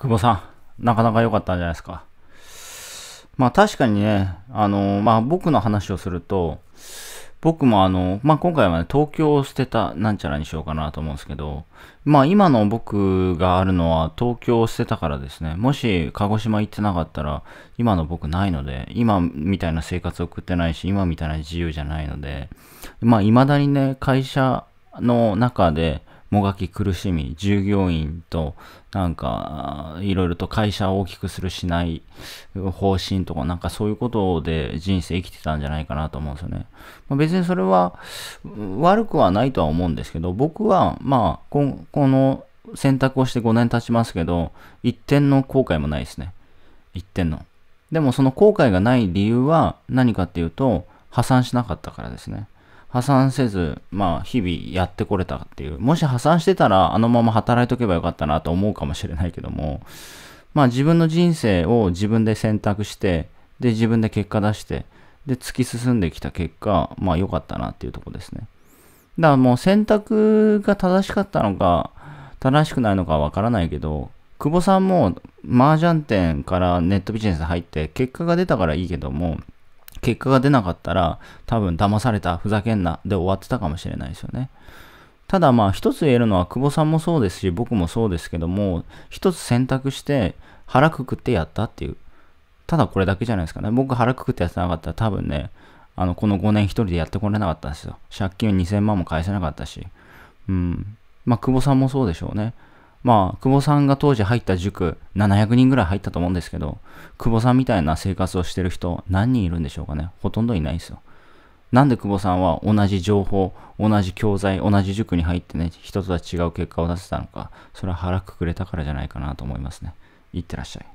久保さん、なかなか良かったんじゃないですか。まあ確かにね、あの、まあ僕の話をすると、僕もあの、まあ、今回はね、東京を捨てたなんちゃらにしようかなと思うんですけど、まあ、今の僕があるのは東京を捨てたからですね。もし鹿児島行ってなかったら、今の僕ないので、今みたいな生活を送ってないし、今みたいな自由じゃないので、まあ、未だにね、会社の中で、もがき苦しみ、従業員となんかいろいろと会社を大きくするしない方針とかなんかそういうことで人生生きてたんじゃないかなと思うんですよね。まあ、別にそれは悪くはないとは思うんですけど、僕はまあこの選択をして5年経ちますけど、一点の後悔もないですね。一点の。でもその後悔がない理由は何かっていうと、破産しなかったからですね。破産せず、まあ、日々やってこれたっていう。もし破産してたら、あのまま働いとけばよかったなと思うかもしれないけども、まあ自分の人生を自分で選択して、で、自分で結果出して、で、突き進んできた結果、まあ良かったなっていうとこですね。だからもう選択が正しかったのか、正しくないのかわからないけど、久保さんも麻雀店からネットビジネス入って結果が出たからいいけども、結果が出なかったら、多分騙された、ふざけんな、で終わってたかもしれないですよね。ただまあ一つ言えるのは久保さんもそうですし僕もそうですけども一つ選択して腹くくってやったっていうただこれだけじゃないですかね僕腹くくってやってなかったら多分ねあのこの5年一人でやってこれなかったんですよ借金2000万も返せなかったしうんまあ久保さんもそうでしょうねまあ、久保さんが当時入った塾、700人ぐらい入ったと思うんですけど、久保さんみたいな生活をしてる人、何人いるんでしょうかね。ほとんどいないですよ。なんで久保さんは同じ情報、同じ教材、同じ塾に入ってね、人とは違う結果を出せたのか、それは腹くくれたからじゃないかなと思いますね。いってらっしゃい。